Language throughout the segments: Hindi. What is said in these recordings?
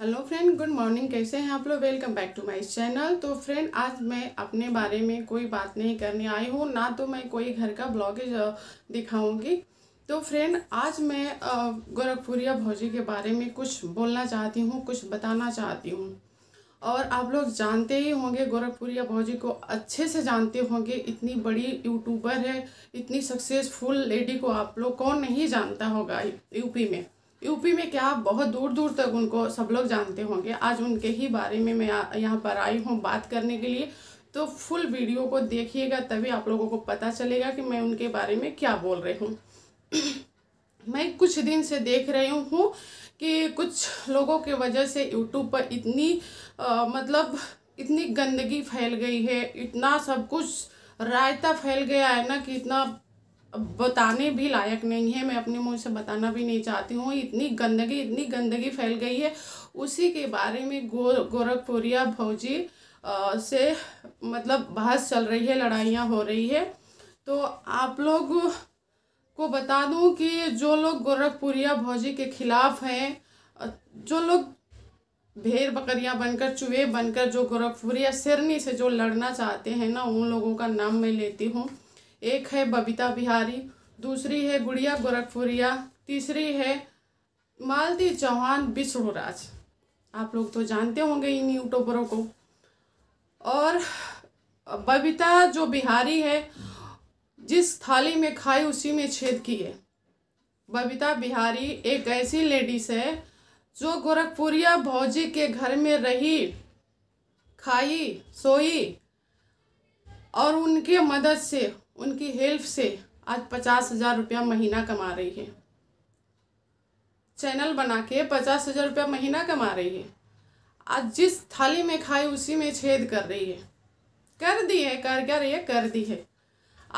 हेलो फ्रेंड गुड मॉर्निंग कैसे हैं आप लोग welcome back to my channel तो फ्रेंड आज मैं अपने बारे में कोई बात नहीं करने आई हूँ ना तो मैं कोई घर का ब्लॉग दिखाऊंगी तो फ्रेंड आज मैं गोरखपुरिया भौजी के बारे में कुछ बोलना चाहती हूँ कुछ बताना चाहती हूँ और आप लोग जानते ही होंगे गोरखपुरिया भौजी को अच्छे से जानते होंगे इतनी बड़ी यूट्यूबर है इतनी सक्सेसफुल लेडी को आप लोग कौन नहीं जानता होगा यूपी में यूपी में क्या बहुत दूर दूर तक उनको सब लोग जानते होंगे आज उनके ही बारे में मैं यहाँ पर आई हूँ बात करने के लिए तो फुल वीडियो को देखिएगा तभी आप लोगों को पता चलेगा कि मैं उनके बारे में क्या बोल रही हूँ मैं कुछ दिन से देख रही हूँ कि कुछ लोगों के वजह से यूट्यूब पर इतनी आ, मतलब इतनी गंदगी फैल गई है इतना सब कुछ रायता फैल गया है ना कि इतना बताने भी लायक नहीं है मैं अपने मुँह से बताना भी नहीं चाहती हूँ इतनी गंदगी इतनी गंदगी फैल गई है उसी के बारे में गो गोरखपुरिया भौजी से मतलब बहस चल रही है लड़ाइयाँ हो रही है तो आप लोग को बता दूँ कि जो लोग गोरखपुरिया भौजी के खिलाफ हैं जो लोग भेड़ बकरियाँ बनकर चूहे बनकर जो गोरखपुरिया सिरनी से जो लड़ना चाहते हैं ना उन लोगों का नाम मैं लेती हूँ एक है बबीता बिहारी दूसरी है गुड़िया गोरखपुरिया तीसरी है मालती चौहान बिष्णुराज आप लोग तो जानते होंगे इन यूट्यूबरों को और बबीता जो बिहारी है जिस थाली में खाई उसी में छेद की है बबीता बिहारी एक ऐसी लेडीज है जो गोरखपुरिया भौजी के घर में रही खाई सोई और उनके मदद से उनकी हेल्प से आज पचास हज़ार रुपया महीना कमा रही है चैनल बना के पचास हज़ार रुपया महीना कमा रही है आज जिस थाली में खाई उसी में छेद कर रही है कर दी है कर क्या रही है कर दी है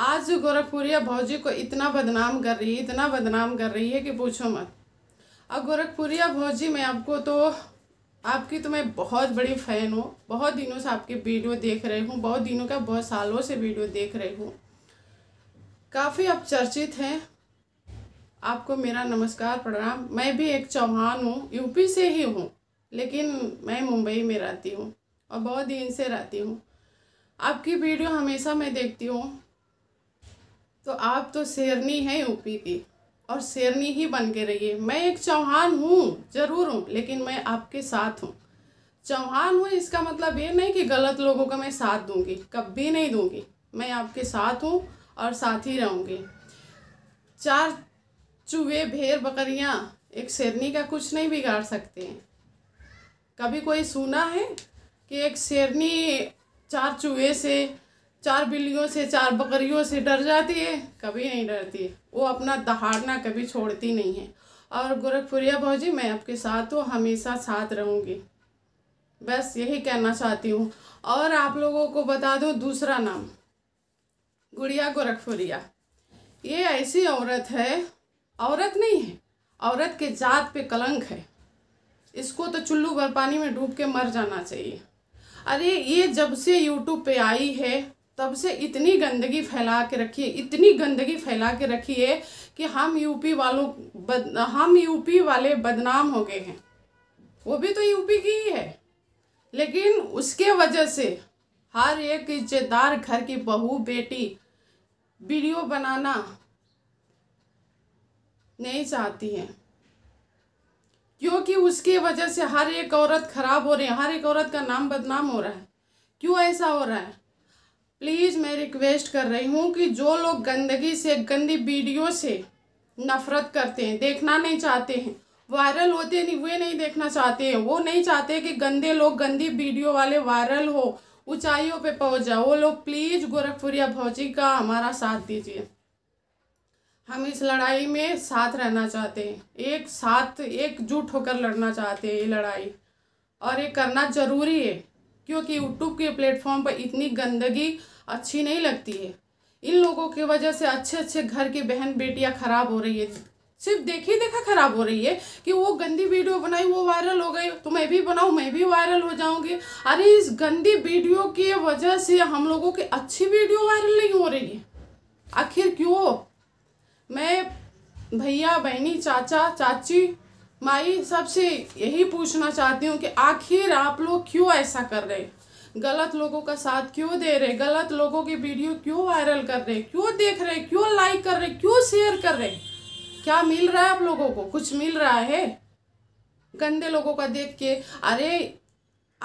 आज गोरखपुरिया भौजी को इतना बदनाम कर रही है इतना बदनाम कर रही है कि पूछो मत अब गोरखपुरिया भौजी मैं आपको तो आपकी तो मैं बहुत बड़ी फ़ैन हूँ बहुत दिनों से आपकी वीडियो देख रही हूँ बहुत दिनों का बहुत सालों से वीडियो देख रही हूँ काफ़ी अब चर्चित हैं आपको मेरा नमस्कार प्रणाम मैं भी एक चौहान हूँ यूपी से ही हूँ लेकिन मैं मुंबई में रहती हूँ और बहुत दिन से रहती हूँ आपकी वीडियो हमेशा मैं देखती हूँ तो आप तो शेरनी हैं यूपी की और शेरनी ही बन के रहिए मैं एक चौहान हूँ ज़रूर हूँ लेकिन मैं आपके साथ हूँ चौहान हूँ इसका मतलब ये नहीं कि गलत लोगों का मैं साथ दूँगी कभी नहीं दूँगी मैं आपके साथ हूँ और साथ ही रहूँगी चार चूहे भेड़ बकरियाँ एक शेरनी का कुछ नहीं बिगाड़ सकते हैं कभी कोई सुना है कि एक शेरनी चार चूहे से चार बिल्लियों से चार बकरियों से डर जाती है कभी नहीं डरती है वो अपना दहाड़ना कभी छोड़ती नहीं है और गोरखपुरिया भाजी मैं आपके साथ हूँ हमेशा साथ रहूँगी बस यही कहना चाहती हूँ और आप लोगों को बता दूँ दूसरा नाम गुड़िया गोरखपुरिया ये ऐसी औरत है औरत नहीं है औरत के जात पे कलंक है इसको तो चुल्लू भर पानी में डूब के मर जाना चाहिए अरे ये जब से यूट्यूब पे आई है तब से इतनी गंदगी फैला के रखी है इतनी गंदगी फैला के रखी है कि हम यूपी वालों बद हम यूपी वाले बदनाम हो गए हैं वो भी तो यूपी की ही है लेकिन उसके वजह से हर एक इज्जतदार घर की बहू बेटी वीडियो बनाना नहीं चाहती हैं क्योंकि उसकी वजह से हर एक औरत ख़राब हो रही है हर एक औरत का नाम बदनाम हो रहा है क्यों ऐसा हो रहा है प्लीज़ मैं रिक्वेस्ट कर रही हूँ कि जो लोग गंदगी से गंदी वीडियो से नफ़रत करते हैं देखना नहीं चाहते हैं वायरल होते नहीं वे नहीं देखना चाहते हैं वो नहीं चाहते कि गंदे लोग गंदी वीडियो वाले वायरल हो ऊंचाइयों पे पहुंच जाओ वो लोग प्लीज़ गोरखपुरिया भौजी का हमारा साथ दीजिए हम इस लड़ाई में साथ रहना चाहते हैं एक साथ एकजुट होकर लड़ना चाहते हैं ये लड़ाई और ये करना ज़रूरी है क्योंकि यूट्यूब के प्लेटफॉर्म पर इतनी गंदगी अच्छी नहीं लगती है इन लोगों की वजह से अच्छे अच्छे घर की बहन बेटियां ख़राब हो रही है सिर्फ देखी देखा खराब हो रही है कि वो गंदी वीडियो बनाई वो वायरल हो गई तो मैं भी बनाऊँ मैं भी वायरल हो जाऊँगी अरे इस गंदी वीडियो की वजह से हम लोगों की अच्छी वीडियो वायरल नहीं हो रही है आखिर क्यों मैं भैया बहनी चाचा चाची माई सबसे यही पूछना चाहती हूँ कि आखिर आप लोग क्यों ऐसा कर रहे हैं गलत लोगों का साथ क्यों दे रहे गलत लोगों की वीडियो क्यों वायरल कर रहे क्यों देख रहे क्यों लाइक कर रहे क्यों शेयर कर रहे क्या मिल रहा है आप लोगों को कुछ मिल रहा है गंदे लोगों का देख के अरे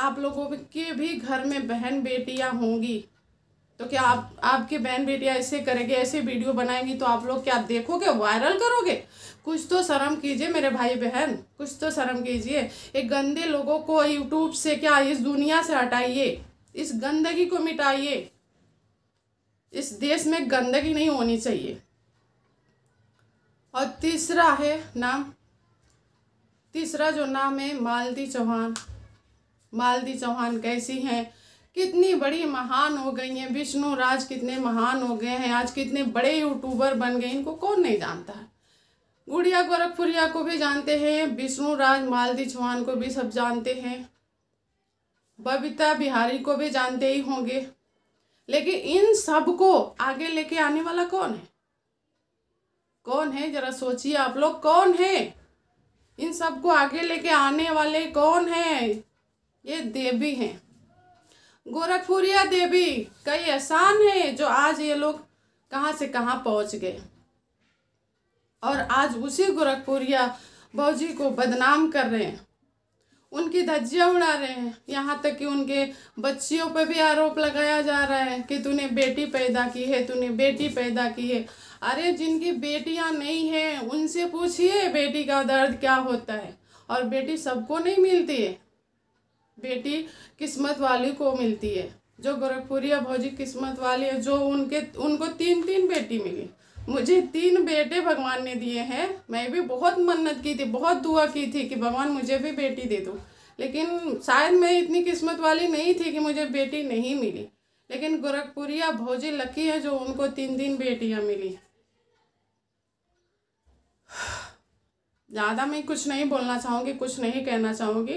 आप लोगों के भी घर में बहन बेटियां होंगी तो क्या आप आपके बहन बेटियां ऐसे करेंगे ऐसे वीडियो बनाएंगी तो आप लोग क्या देखोगे वायरल करोगे कुछ तो शर्म कीजिए मेरे भाई बहन कुछ तो शर्म कीजिए एक गंदे लोगों को यूट्यूब से क्या इस दुनिया से हटाइए इस गंदगी को मिटाइए इस देश में गंदगी नहीं होनी चाहिए और तीसरा है नाम तीसरा जो नाम है मालदी चौहान मालदी चौहान कैसी हैं कितनी बड़ी महान हो गई हैं विष्णु राज कितने महान हो गए हैं आज कितने बड़े यूट्यूबर बन गए इनको कौन नहीं जानता है गुड़िया गोरखपुरिया को भी जानते हैं विष्णु राज मालदी चौहान को भी सब जानते हैं बबीता बिहारी को भी जानते ही होंगे लेकिन इन सब को आगे लेके आने वाला कौन है कौन है जरा सोचिए आप लोग कौन है इन सबको आगे लेके आने वाले कौन है ये देवी हैं गोरखपुरिया देवी कई एहसान है जो आज ये लोग कहाँ से कहाँ पहुँच गए और आज उसी गोरखपुरिया बहुजी को बदनाम कर रहे हैं उनकी धज्जियाँ उड़ा रहे हैं यहाँ तक कि उनके बच्चियों पर भी आरोप लगाया जा रहा है कि तूने बेटी पैदा की है तूने बेटी पैदा की है अरे जिनकी बेटियां नहीं हैं उनसे पूछिए बेटी का दर्द क्या होता है और बेटी सबको नहीं मिलती है बेटी किस्मत वाली को मिलती है जो गोरखपुरिया भौजी किस्मत वाली है जो उनके उनको तीन तीन बेटी मिली मुझे तीन बेटे भगवान ने दिए हैं मैं भी बहुत मन्नत की थी बहुत दुआ की थी कि भगवान मुझे भी बेटी दे दो लेकिन शायद मैं इतनी किस्मत वाली नहीं थी कि मुझे बेटी नहीं मिली लेकिन गोरखपुरिया भौजी लकी है जो उनको तीन तीन बेटियाँ मिली ज़्यादा मैं कुछ नहीं बोलना चाहूँगी कुछ नहीं कहना चाहूँगी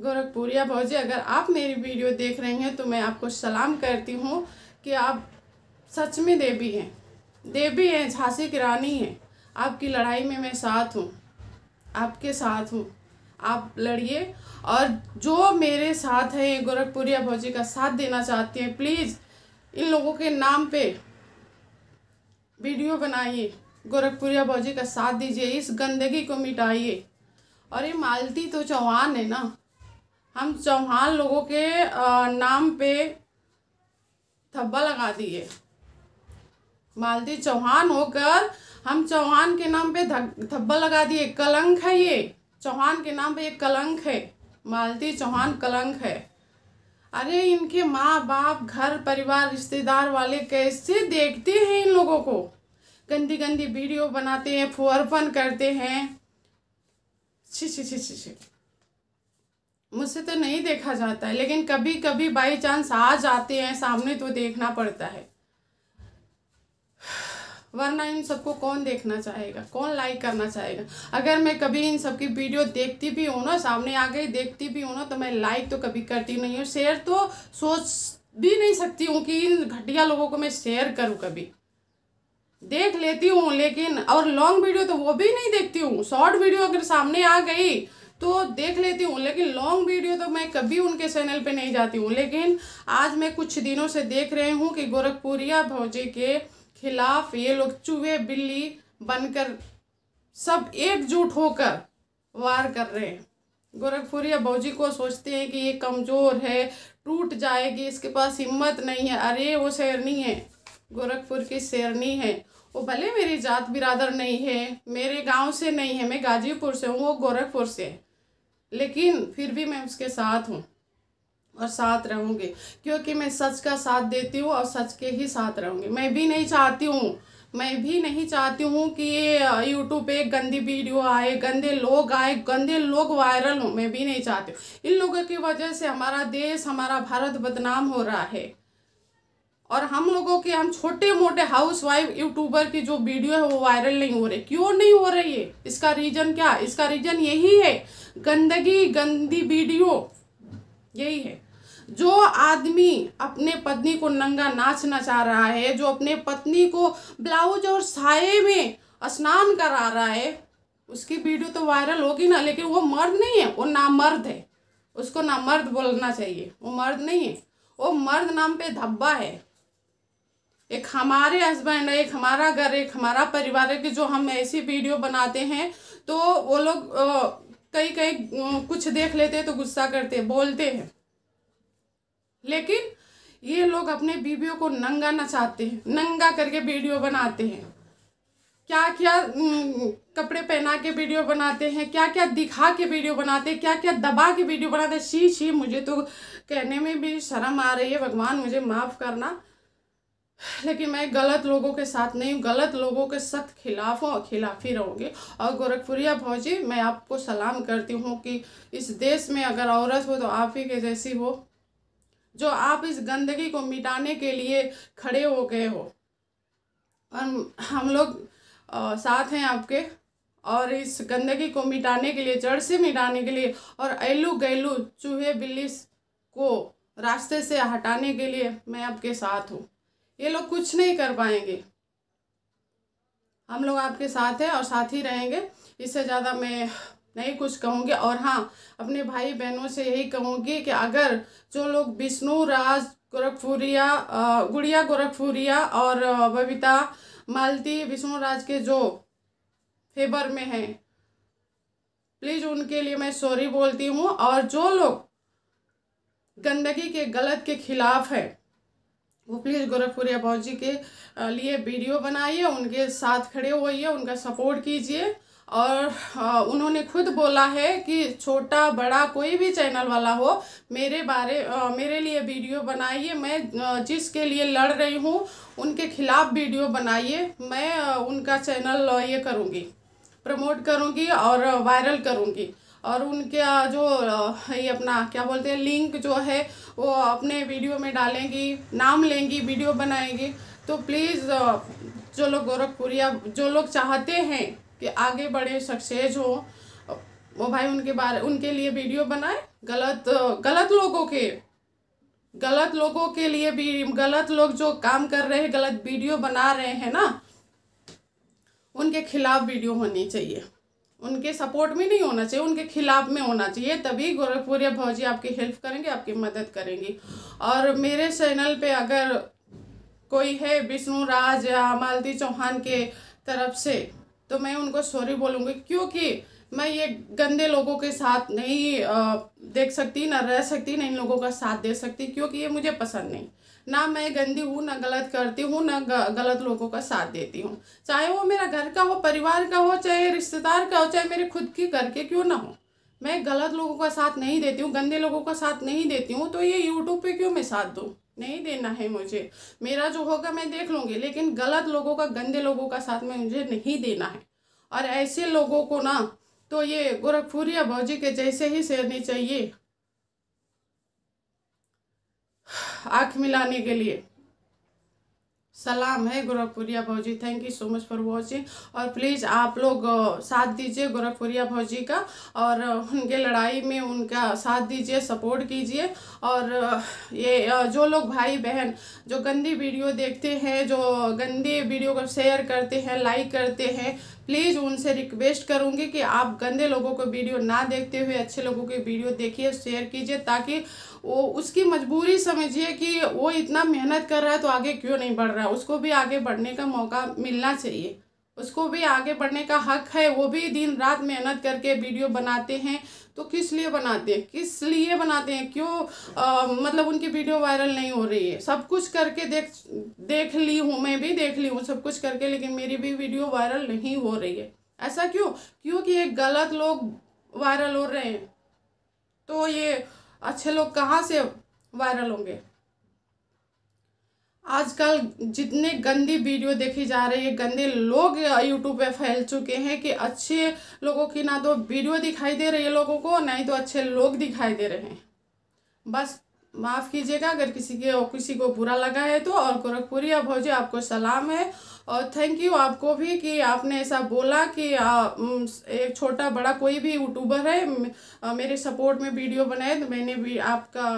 गोरखपुरिया भौजी अगर आप मेरी वीडियो देख रहे हैं तो मैं आपको सलाम करती हूँ कि आप सच में देवी हैं देवी हैं झांसी की रानी हैं आपकी लड़ाई में मैं साथ हूँ आपके साथ हूँ आप लड़िए और जो मेरे साथ हैं गोरखपुरिया भौजी का साथ देना चाहती हैं प्लीज़ इन लोगों के नाम पर वीडियो बनाइए गोरखपुरिया भाजी का साथ दीजिए इस गंदगी को मिटाइए और ये मालती तो चौहान है ना हम चौहान लोगों के नाम पे थब्बा लगा दिए मालती चौहान होकर हम चौहान के नाम पे थब्बा लगा दिए कलंक है ये चौहान के नाम पे ये कलंक है मालती चौहान कलंक है अरे इनके माँ बाप घर परिवार रिश्तेदार वाले कैसे देखते हैं इन लोगों को गंदी गंदी वीडियो बनाते हैं फोरपन करते हैं छी छी छी छी छी मुझसे तो नहीं देखा जाता है लेकिन कभी कभी बाई चांस आ जाते हैं सामने तो देखना पड़ता है वरना इन सबको कौन देखना चाहेगा कौन लाइक करना चाहेगा अगर मैं कभी इन सबकी वीडियो देखती भी हूँ ना सामने आ गई देखती भी हूँ ना तो मैं लाइक तो कभी करती नहीं हूँ शेयर तो सोच भी नहीं सकती हूँ कि इन घटिया लोगों को मैं शेयर करूँ कभी देख लेती हूँ लेकिन और लॉन्ग वीडियो तो वो भी नहीं देखती हूँ शॉर्ट वीडियो अगर सामने आ गई तो देख लेती हूँ लेकिन लॉन्ग वीडियो तो मैं कभी उनके चैनल पे नहीं जाती हूँ लेकिन आज मैं कुछ दिनों से देख रही हूँ कि गोरखपुरिया भौजे के खिलाफ ये लोग चूहे बिल्ली बनकर सब एकजुट होकर वार कर रहे हैं गोरखपुरिया भौजी को सोचते हैं कि ये कमज़ोर है टूट जाएगी इसके पास हिम्मत नहीं है अरे वो शेरनी है गोरखपुर की शेरनी है वो भले मेरी जात बिरादर नहीं है मेरे गांव से नहीं है मैं गाजीपुर से हूँ वो गोरखपुर से है लेकिन फिर भी मैं उसके साथ हूँ और साथ रहूँगी क्योंकि मैं सच का साथ देती हूँ और सच के ही साथ रहूँगी मैं भी नहीं चाहती हूँ मैं भी नहीं चाहती हूँ कि ये यूट्यूब पे गंदी वीडियो आए गंदे लोग आए गंदे लोग वायरल हों मैं भी नहीं चाहती इन लोगों की वजह से हमारा देश हमारा भारत बदनाम हो रहा है और हम लोगों के हम छोटे मोटे हाउस वाइफ यूट्यूबर की जो वीडियो है वो वायरल नहीं हो रही क्यों नहीं हो रही है इसका रीजन क्या इसका रीजन यही है गंदगी गंदी वीडियो यही है जो आदमी अपने पत्नी को नंगा नाचना चाह रहा है जो अपने पत्नी को ब्लाउज और साये में स्नान करा रहा है उसकी वीडियो तो वायरल होगी ना लेकिन वो मर्द नहीं है वो नामर्द है उसको नामर्द बोलना चाहिए वो मर्द नहीं है वो मर्द नाम पे धब्बा है एक हमारे हस्बैंड है एक हमारा घर एक हमारा परिवार है कि जो हम ऐसी वीडियो बनाते हैं तो वो लोग कहीं कहीं कुछ देख लेते हैं तो गुस्सा करते हैं बोलते हैं लेकिन ये लोग अपने बीबियों को नंगा नचाते हैं नंगा करके वीडियो बनाते हैं क्या क्या कपड़े पहना के वीडियो बनाते हैं क्या क्या दिखा के वीडियो बनाते हैं क्या क्या दबा के वीडियो बनाते हैं शी शी मुझे तो कहने में भी शर्म आ रही है भगवान मुझे माफ़ करना लेकिन मैं गलत लोगों के साथ नहीं हूँ गलत लोगों के सख्त खिलाफ और खिलाफी रहूँगी और गोरखपुरिया भौजी मैं आपको सलाम करती हूँ कि इस देश में अगर औरत हो तो आप ही के जैसी हो जो आप इस गंदगी को मिटाने के लिए खड़े हो गए हो और हम लोग साथ हैं आपके और इस गंदगी को मिटाने के लिए जड़ से मिटाने के लिए और ऐलू गैलू चूहे बिल्ली को रास्ते से हटाने के लिए मैं आपके साथ हूँ ये लोग कुछ नहीं कर पाएंगे हम लोग आपके साथ हैं और साथ ही रहेंगे इससे ज़्यादा मैं नहीं कुछ कहूँगी और हाँ अपने भाई बहनों से यही कहूँगी कि अगर जो लोग विष्णु राज गोरखपुरिया गुड़िया गोरखपुरिया और बबीता मालती विष्णु राज के जो फेवर में हैं प्लीज़ उनके लिए मैं सॉरी बोलती हूँ और जो लोग गंदगी के गलत के खिलाफ हैं वो प्लीज़ गोरखपुरिया भाव जी के लिए वीडियो बनाइए उनके साथ खड़े होइए उनका सपोर्ट कीजिए और उन्होंने खुद बोला है कि छोटा बड़ा कोई भी चैनल वाला हो मेरे बारे मेरे लिए वीडियो बनाइए मैं जिसके लिए लड़ रही हूँ उनके खिलाफ वीडियो बनाइए मैं उनका चैनल ये करूँगी प्रमोट करूँगी और वायरल करूँगी और उनका जो ये अपना क्या बोलते हैं लिंक जो है वो अपने वीडियो में डालेंगी नाम लेंगी वीडियो बनाएंगी तो प्लीज़ जो लोग गोरखपुरिया जो लोग चाहते हैं कि आगे बढ़े सक्सेस हो वो भाई उनके बारे उनके लिए वीडियो बनाए गलत गलत लोगों के गलत लोगों के लिए भी गलत लोग जो काम कर रहे हैं गलत वीडियो बना रहे हैं ना उनके खिलाफ वीडियो होनी चाहिए उनके सपोर्ट में नहीं होना चाहिए उनके खिलाफ में होना चाहिए तभी गोरखपुर या भाजी आपकी हेल्प करेंगे आपकी मदद करेंगी और मेरे चैनल पे अगर कोई है विष्णु राज या मालती चौहान के तरफ से तो मैं उनको सॉरी बोलूँगी क्योंकि मैं ये गंदे लोगों के साथ नहीं देख सकती ना रह सकती ना इन लोगों का साथ दे सकती क्योंकि ये मुझे पसंद नहीं ना मैं गंदी हूँ ना गलत करती हूँ ना गलत लोगों का साथ देती हूँ चाहे वो मेरा घर का हो परिवार का हो चाहे रिश्तेदार का हो चाहे मेरे खुद के घर के क्यों ना हो मैं गलत लोगों का साथ नहीं देती हूँ गंदे लोगों का साथ नहीं देती हूँ तो ये यूट्यूब पे क्यों मैं साथ दूँ नहीं देना है मुझे मेरा जो होगा मैं देख लूँगी लेकिन गलत लोगों का गंदे लोगों का साथ में मुझे नहीं देना है और ऐसे लोगों को ना तो ये गोरखपुरिया भौजी के जैसे ही सहने चाहिए आँख मिलाने के लिए सलाम है गोरखपुरिया भौजी thank you so much for watching और प्लीज़ आप लोग साथ दीजिए गोरखपुरिया भौजी का और उनके लड़ाई में उनका साथ दीजिए सपोर्ट कीजिए और ये जो लोग भाई बहन जो गंदी वीडियो देखते हैं जो गंदी वीडियो को शेयर करते हैं लाइक करते हैं प्लीज़ उनसे रिक्वेस्ट करूँगी कि आप गंदे लोगों को वीडियो ना देखते हुए अच्छे लोगों की वीडियो देखिए शेयर कीजिए ताकि वो उसकी मजबूरी समझिए कि वो इतना मेहनत कर रहा है तो आगे क्यों नहीं बढ़ रहा है उसको भी आगे बढ़ने का मौका मिलना चाहिए उसको भी आगे बढ़ने का हक है वो भी दिन रात मेहनत करके वीडियो बनाते हैं तो किस लिए बनाते हैं किस लिए बनाते हैं क्यों आ, मतलब उनकी वीडियो वायरल नहीं हो रही है सब कुछ करके देख देख ली हूँ मैं भी देख ली हूँ सब कुछ करके लेकिन मेरी भी वीडियो वायरल नहीं हो रही है ऐसा क्यों क्योंकि एक गलत लोग वायरल हो रहे हैं तो ये अच्छे लोग कहाँ से वायरल होंगे आजकल जितने गंदी वीडियो देखी जा रही है गंदे लोग यूट्यूब पे फैल चुके हैं कि अच्छे लोगों की ना तो वीडियो दिखाई दे रही है लोगों को नहीं तो अच्छे लोग दिखाई दे रहे हैं बस माफ़ कीजिएगा अगर किसी के किसी को बुरा लगा है तो और गोरखपुरी या भौजी आपको सलाम है और थैंक यू आपको भी कि आपने ऐसा बोला कि आ, एक छोटा बड़ा कोई भी यूट्यूबर है मेरे सपोर्ट में वीडियो बनाए तो मैंने भी आपका